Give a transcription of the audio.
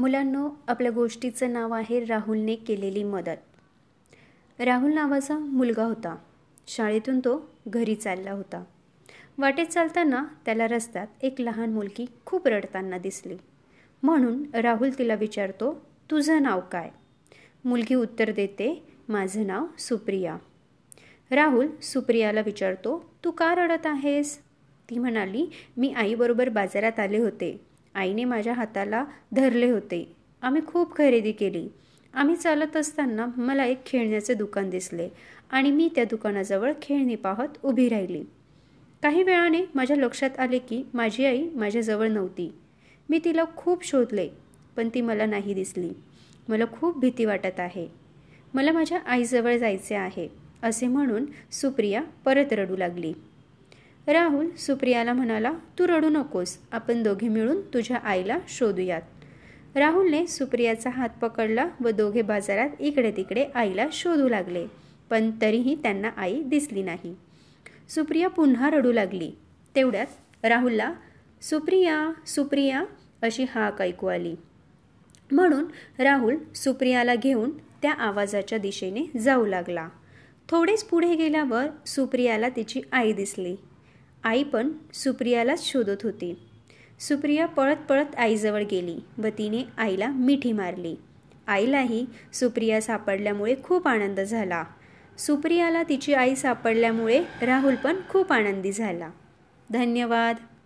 मुलांनो आपल्या गोष्टीचं नाव आहे राहुलने केलेली मदत राहुल नावाचा मुलगा होता शाळेतून तो घरी चालला होता वाटेत चालताना त्याला रस्त्यात एक लहान मुलगी खूप रडताना दिसली म्हणून राहुल तिला विचारतो तुझं नाव काय मुलगी उत्तर देते माझं नाव सुप्रिया राहुल सुप्रियाला विचारतो तू का रडत आहेस ती म्हणाली मी आईबरोबर बाजारात आले होते आईने माझ्या हाताला धरले होते आम्ही खूप खरेदी केली आम्ही चालत असताना मला एक खेळण्याचे दुकान दिसले आणि मी त्या दुकानाजवळ खेळणी पाहत उभी राहिली काही वेळाने माझ्या लक्षात आले की माझी आई माझ्याजवळ नव्हती मी तिला खूप शोधले पण ती मला नाही दिसली मला खूप भीती वाटत आहे मला माझ्या आईजवळ जायचे आहे असे म्हणून सुप्रिया परत रडू लागली राहुल सुप्रियाला म्हणाला तू रडू नकोस आपण दोघे मिळून तुझ्या आईला शोधूयात राहुलने सुप्रियाचा हात पकडला व दोघे बाजारात इकडे तिकडे आईला शोधू लागले पण तरीही त्यांना आई दिसली नाही सुप्रिया पुन्हा रडू लागली तेवढ्यात राहुलला सुप्रिया सुप्रिया अशी हाक ऐकू आली म्हणून राहुल सुप्रियाला घेऊन त्या आवाजाच्या दिशेने जाऊ लागला थोडेच पुढे गेल्यावर सुप्रियाला तिची आई दिसली आई पण सुप्रियालाच शोधत होती सुप्रिया पळत पळत आईजवळ गेली व तिने आईला मिठी मारली आईलाही सुप्रिया सापडल्यामुळे खूप आनंद झाला सुप्रियाला तिची आई सापडल्यामुळे राहुल पण खूप आनंदी झाला धन्यवाद